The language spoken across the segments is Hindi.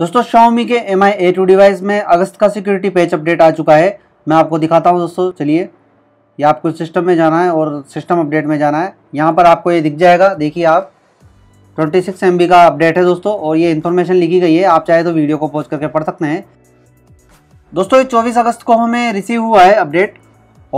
दोस्तों शाओमी के M I A two device में अगस्त का सिक्योरिटी पेज अपडेट आ चुका है मैं आपको दिखाता हूँ दोस्तों चलिए ये आपको सिस्टम में जाना है और सिस्टम अपडेट में जाना है यहाँ पर आपको ये दिख जाएगा देखिए आप 26 सिक्स का अपडेट है दोस्तों और ये इन्फॉर्मेशन लिखी गई है आप चाहे तो वीडियो को पोज करके पढ़ सकते हैं दोस्तों ये चौबीस अगस्त को हमें रिसीव हुआ है अपडेट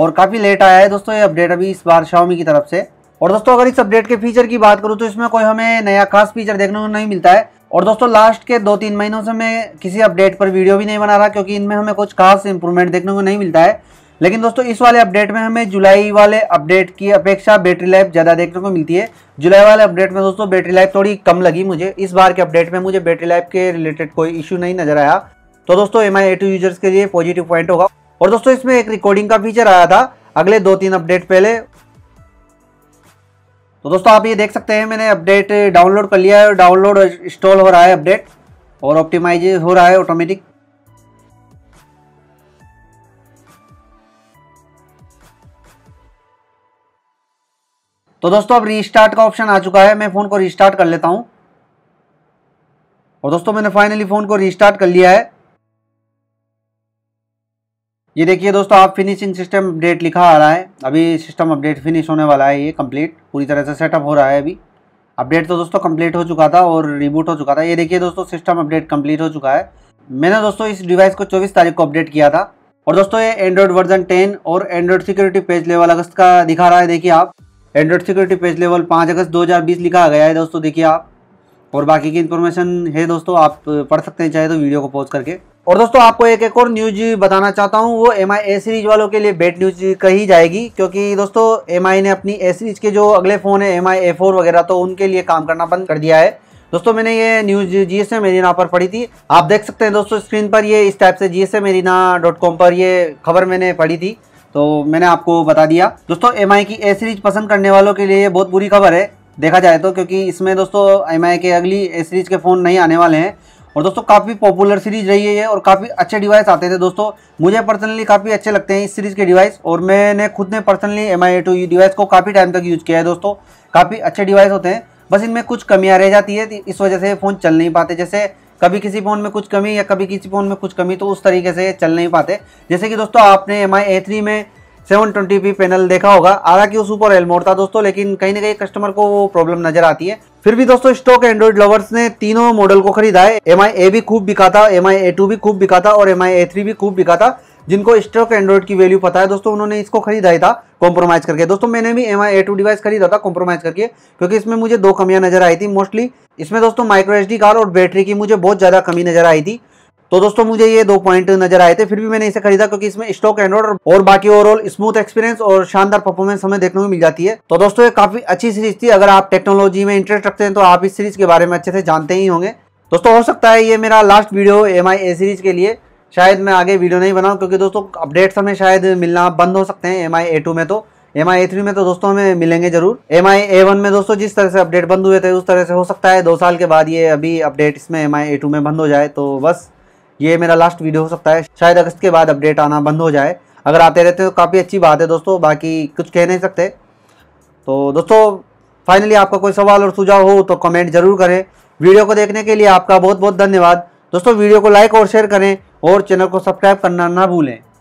और काफ़ी लेट आया है दोस्तों ये अपडेट अभी इस बार शाओमी की तरफ से और दोस्तों अगर इस अपडेट के फीचर की बात करूँ तो इसमें कोई हमें नया खास फीचर देखने को नहीं मिलता है और दोस्तों लास्ट के दो तीन महीनों से मैं किसी अपडेट पर वीडियो भी नहीं बना रहा क्योंकि इनमें हमें कुछ खास इंप्रूवमेंट देखने को नहीं मिलता है लेकिन दोस्तों इस वाले अपडेट में हमें जुलाई वाले अपडेट की अपेक्षा बैटरी लाइफ ज़्यादा देखने को मिलती है जुलाई वाले अपडेट में दोस्तों बैटरी लाइफ थोड़ी कम लगी मुझे इस बार के अपडेट में मुझे बैटरी लाइफ के रिलेटेड कोई इश्यू नहीं नजर आया तो दोस्तों एम आई यूजर्स के लिए पॉजिटिव पॉइंट होगा और दोस्तों इसमें एक रिकॉर्डिंग का फीचर आया था अगले दो तीन अपडेट पहले तो दोस्तों आप ये देख सकते हैं मैंने अपडेट डाउनलोड कर लिया है डाउनलोड इंस्टॉल हो रहा है अपडेट और ऑप्टिमाइज हो रहा है ऑटोमेटिक तो दोस्तों अब रीस्टार्ट का ऑप्शन आ चुका है मैं फ़ोन को रीस्टार्ट कर लेता हूं और दोस्तों मैंने फाइनली फ़ोन को रीस्टार्ट कर लिया है ये देखिए दोस्तों आप फिनिशिंग सिस्टम अपडेट लिखा आ रहा है अभी सिस्टम अपडेट फिनिश होने वाला है ये कंप्लीट पूरी तरह से सेटअप हो रहा है अभी अपडेट तो दोस्तों कंप्लीट हो चुका था और रिबूट हो चुका था ये देखिए दोस्तों सिस्टम अपडेट कंप्लीट हो चुका है मैंने दोस्तों इस डिवाइस को 24 तारीख को अपडेट किया था और दोस्तों ये एंड्रॉयड वर्जन टेन और एंड्रॉयड सिक्योरिटी पेज लेवल अगस्त का दिखा रहा है देखिए आप एंड्रॉयड सिक्योरिटी पेज लेवल पाँच अगस्त दो लिखा गया है दोस्तों देखिए आप और बाकी की इन्फॉर्मेशन है दोस्तों आप पढ़ सकते हैं चाहे तो वीडियो को पॉज करके और दोस्तों आपको एक एक और न्यूज बताना चाहता हूँ वो एम आई ए सीरीज वालों के लिए बेड न्यूज कही जाएगी क्योंकि दोस्तों एम आई ने अपनी ए सीरीज के जो अगले फ़ोन है एम आई ए फोर वगैरह तो उनके लिए काम करना बंद कर दिया है दोस्तों मैंने ये news G S M arena पर पढ़ी थी आप देख सकते हैं दोस्तों स्क्रीन पर ये इस टाइप से G S M arena dot com पर ये खबर मैंने पढ़ी थी तो मैंने आपको बता दिया दोस्तों एम आई की ए सीरीज पसंद करने वालों के लिए ये बहुत बुरी खबर है देखा जाए तो क्योंकि इसमें दोस्तों एम आई के अगली ए सीरीज के फ़ोन नहीं आने वाले हैं और दोस्तों काफ़ी पॉपुलर सीरीज रही है ये और काफ़ी अच्छे डिवाइस आते थे दोस्तों मुझे पर्सनली काफ़ी अच्छे लगते हैं इस सीरीज़ के डिवाइस और मैंने खुद ने personally M I two device को काफ़ी टाइम तक यूज़ किया है दोस्तों काफ़ी अच्छे डिवाइस होते हैं बस इनमें कुछ कमियाँ रह जाती है इस वजह से फ़ोन चल नहीं पाते जैसे कभी किसी फ़ोन में कुछ कमी या कभी किसी फ़ोन में कुछ कमी तो उस तरीके से चल नहीं पाते जैसे कि दोस्तों आपने एम आई में सेवन 720p पैनल देखा होगा आधा वो सुपर एलमोर था दोस्तों लेकिन कहीं ना कहीं कस्टमर को वो प्रॉब्लम नजर आती है फिर भी दोस्तों स्टॉक एंड्रॉइड लवर्स ने तीनों मॉडल को खरीदा है एम आई ए भी खूब बिका था एम आई ए टू भी खूब बिका था और एम आई ए थ्री भी खूब बिका था जिनको स्टॉक एंड्रॉइड की वैल्यू पता है दोस्तों उन्होंने इसको खरीदा ही था कॉम्प्रोमाइज करके दोस्तों मैंने भी M I A two device खरीदा था कॉम्प्रोमाइज करके क्योंकि इसमें मुझे दो कमियां नजर आई थी मोस्टली इसमें दोस्तों माइक्रो एच डी कार्ड और बैटरी की मुझे बहुत ज़्यादा कमी नजर आई थी तो दोस्तों मुझे ये दो पॉइंट नजर आए थे फिर भी मैंने इसे खरीदा क्योंकि इसमें स्टॉक एंड्रॉड और बाकी ओवरऑल स्मूथ एक्सपीरियंस और शानदार परफॉर्मेंस हमें देखने को मिल जाती है तो दोस्तों ये काफी अच्छी सीरीज थी अगर आप टेक्नोलॉजी में इंटरेस्ट रखते हैं तो आप इस सीरीज के बारे में अच्छे से जानते ही होंगे दोस्तों हो सकता है ये मेरा last video M I A series के लिए शायद मैं आगे वीडियो नहीं बनाऊँ क्योंकि दोस्तों अपडेट्स हमें शायद मिलना बंद हो सकते हैं एम आई ए टू में तो एम आई ए थ्री में तो दोस्तों हमें मिलेंगे जरूर एम आई ए वन में दोस्तों जिस तरह से अपडेट बंद हुए थे उस तरह से हो सकता है दो साल के बाद ये अभी अपडेट इसमें एम आई ए टू में बंद हो जाए तो बस ये मेरा लास्ट वीडियो हो सकता है शायद अगस्त के बाद अपडेट आना बंद हो जाए अगर आते रहते तो काफ़ी अच्छी बात है दोस्तों बाकी कुछ कह नहीं सकते तो दोस्तों फाइनली आपका कोई सवाल और सुझाव हो तो कमेंट जरूर करें वीडियो को देखने के लिए आपका बहुत बहुत धन्यवाद दोस्तों वीडियो को लाइक और शेयर करें और चैनल को सब्सक्राइब करना ना भूलें